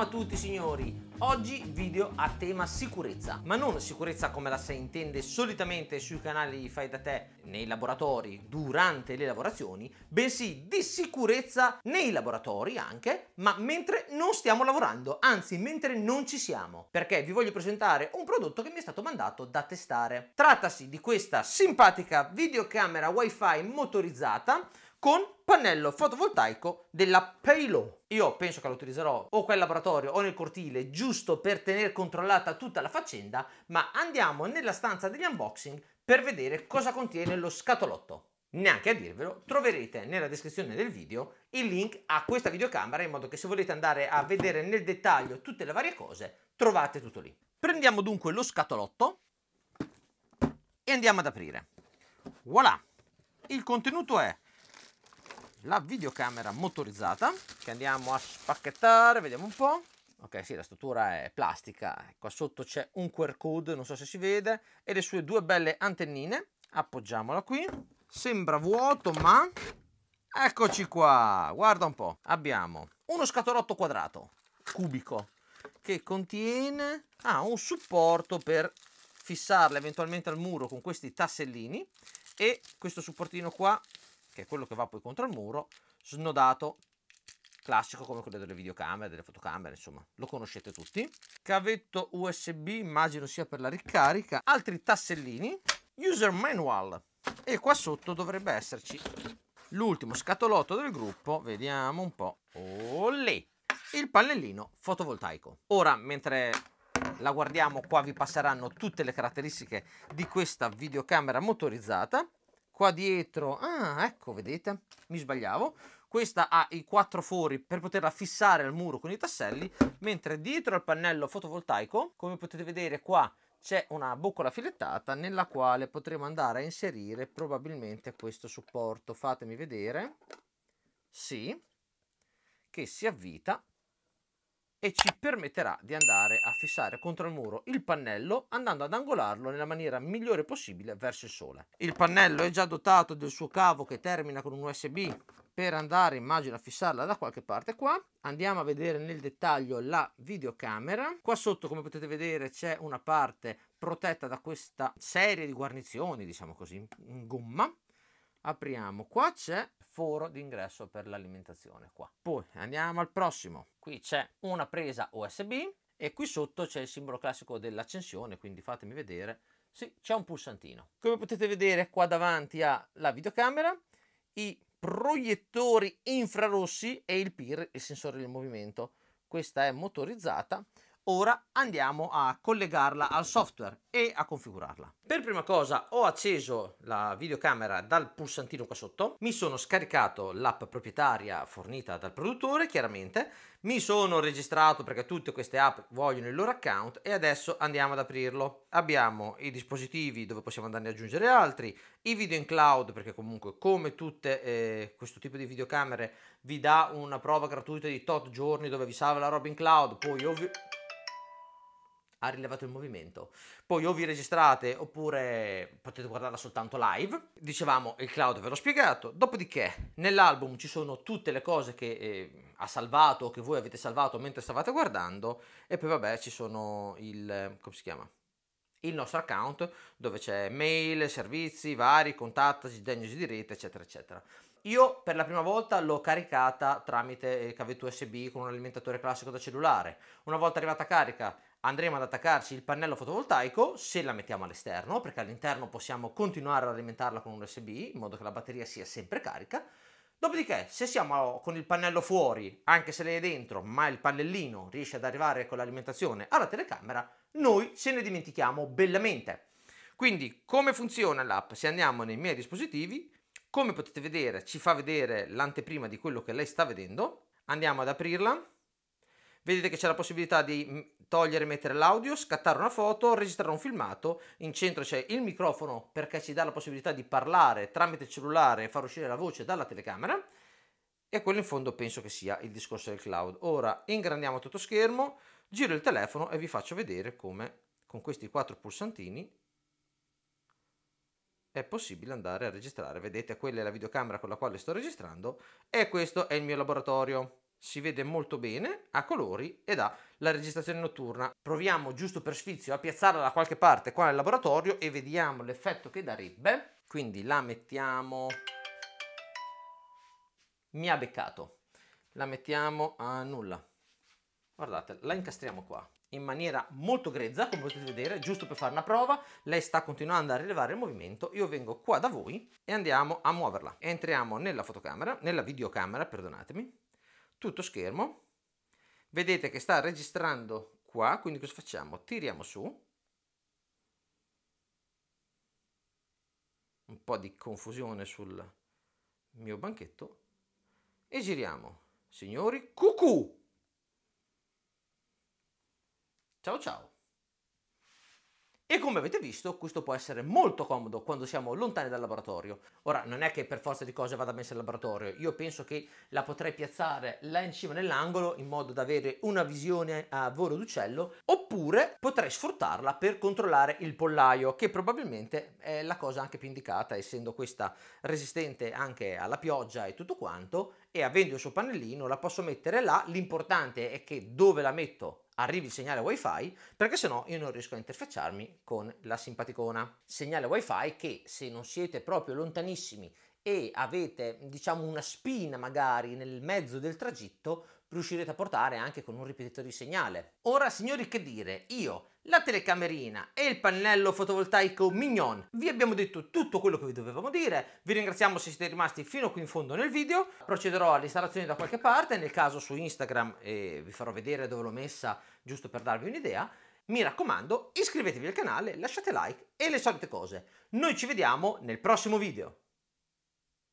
Buongiorno a tutti signori! Oggi video a tema sicurezza, ma non sicurezza come la si intende solitamente sui canali fai da te nei laboratori durante le lavorazioni, bensì di sicurezza nei laboratori anche, ma mentre non stiamo lavorando, anzi mentre non ci siamo, perché vi voglio presentare un prodotto che mi è stato mandato da testare. Trattasi di questa simpatica videocamera wifi motorizzata con pannello fotovoltaico della Paylow. Io penso che la utilizzerò o qua in laboratorio o nel cortile giusto per tenere controllata tutta la faccenda, ma andiamo nella stanza degli unboxing per vedere cosa contiene lo scatolotto. Neanche a dirvelo, troverete nella descrizione del video il link a questa videocamera in modo che se volete andare a vedere nel dettaglio tutte le varie cose, trovate tutto lì. Prendiamo dunque lo scatolotto e andiamo ad aprire. Voilà! Il contenuto è la videocamera motorizzata che andiamo a spacchettare, vediamo un po'. Ok, sì, la struttura è plastica, qua sotto c'è un QR code, non so se si vede, e le sue due belle antennine. Appoggiamola qui. Sembra vuoto, ma... Eccoci qua, guarda un po'. Abbiamo uno scatolotto quadrato, cubico, che contiene ah, un supporto per fissarla eventualmente al muro con questi tassellini e questo supportino qua che è quello che va poi contro il muro, snodato, classico come quello delle videocamere, delle fotocamere, insomma, lo conoscete tutti. Cavetto USB, immagino sia per la ricarica, altri tassellini, user manual e qua sotto dovrebbe esserci l'ultimo scatolotto del gruppo, vediamo un po'. Olè! Il pannellino fotovoltaico. Ora, mentre la guardiamo, qua vi passeranno tutte le caratteristiche di questa videocamera motorizzata qua dietro, ah ecco vedete, mi sbagliavo, questa ha i quattro fori per poterla fissare al muro con i tasselli, mentre dietro al pannello fotovoltaico, come potete vedere qua, c'è una boccola filettata nella quale potremo andare a inserire probabilmente questo supporto. Fatemi vedere. Sì, che si avvita e ci permetterà di andare a fissare contro il muro il pannello andando ad angolarlo nella maniera migliore possibile verso il sole. Il pannello è già dotato del suo cavo che termina con un USB per andare immagino a fissarla da qualche parte qua andiamo a vedere nel dettaglio la videocamera qua sotto come potete vedere c'è una parte protetta da questa serie di guarnizioni diciamo così in gomma apriamo qua c'è foro d'ingresso per l'alimentazione qua poi andiamo al prossimo qui c'è una presa usb e qui sotto c'è il simbolo classico dell'accensione quindi fatemi vedere sì c'è un pulsantino come potete vedere qua davanti alla videocamera i proiettori infrarossi e il PIR il sensore del movimento questa è motorizzata Ora andiamo a collegarla al software e a configurarla. Per prima cosa ho acceso la videocamera dal pulsantino qua sotto, mi sono scaricato l'app proprietaria fornita dal produttore chiaramente, mi sono registrato perché tutte queste app vogliono il loro account e adesso andiamo ad aprirlo. Abbiamo i dispositivi dove possiamo andare ad aggiungere altri, i video in cloud perché comunque come tutte eh, questo tipo di videocamere vi dà una prova gratuita di tot giorni dove vi salva la roba in cloud, poi ovviamente ha rilevato il movimento. Poi o vi registrate oppure potete guardarla soltanto live. Dicevamo il cloud ve l'ho spiegato. Dopodiché nell'album ci sono tutte le cose che eh, ha salvato o che voi avete salvato mentre stavate guardando e poi vabbè ci sono il come si chiama? il nostro account dove c'è mail, servizi vari, contatti, diagnosi di rete, eccetera, eccetera. Io per la prima volta l'ho caricata tramite eh, cavetto USB con un alimentatore classico da cellulare. Una volta arrivata a carica andremo ad attaccarci il pannello fotovoltaico se la mettiamo all'esterno perché all'interno possiamo continuare ad alimentarla con un USB in modo che la batteria sia sempre carica dopodiché se siamo con il pannello fuori anche se lei è dentro ma il pannellino riesce ad arrivare con l'alimentazione alla telecamera noi ce ne dimentichiamo bellamente quindi come funziona l'app se andiamo nei miei dispositivi come potete vedere ci fa vedere l'anteprima di quello che lei sta vedendo andiamo ad aprirla vedete che c'è la possibilità di mm, togliere e mettere l'audio, scattare una foto, registrare un filmato, in centro c'è il microfono perché ci dà la possibilità di parlare tramite il cellulare e far uscire la voce dalla telecamera e quello in fondo penso che sia il discorso del cloud. Ora ingrandiamo tutto schermo, giro il telefono e vi faccio vedere come con questi quattro pulsantini è possibile andare a registrare. Vedete, quella è la videocamera con la quale sto registrando e questo è il mio laboratorio si vede molto bene, ha colori ed ha la registrazione notturna. Proviamo giusto per sfizio a piazzarla da qualche parte qua nel laboratorio e vediamo l'effetto che darebbe. Quindi la mettiamo... Mi ha beccato. La mettiamo a nulla. Guardate, la incastriamo qua in maniera molto grezza, come potete vedere, giusto per fare una prova. Lei sta continuando a rilevare il movimento, io vengo qua da voi e andiamo a muoverla. Entriamo nella fotocamera, nella videocamera, perdonatemi, tutto schermo, vedete che sta registrando qua, quindi cosa facciamo? Tiriamo su, un po' di confusione sul mio banchetto, e giriamo, signori, cucù! Ciao ciao! E come avete visto, questo può essere molto comodo quando siamo lontani dal laboratorio. Ora, non è che per forza di cose vada messa in laboratorio, io penso che la potrei piazzare là in cima nell'angolo in modo da avere una visione a volo d'uccello, oppure potrei sfruttarla per controllare il pollaio, che probabilmente è la cosa anche più indicata, essendo questa resistente anche alla pioggia e tutto quanto, e avendo il suo pannellino la posso mettere là, l'importante è che dove la metto arrivi il segnale wifi perché sennò io non riesco a interfacciarmi con la simpaticona. Segnale wifi che se non siete proprio lontanissimi e avete diciamo una spina magari nel mezzo del tragitto riuscirete a portare anche con un ripetitore di segnale. Ora signori che dire, io, la telecamerina e il pannello fotovoltaico Mignon vi abbiamo detto tutto quello che vi dovevamo dire, vi ringraziamo se siete rimasti fino qui in fondo nel video, procederò all'installazione da qualche parte, nel caso su Instagram e vi farò vedere dove l'ho messa giusto per darvi un'idea, mi raccomando iscrivetevi al canale, lasciate like e le solite cose. Noi ci vediamo nel prossimo video.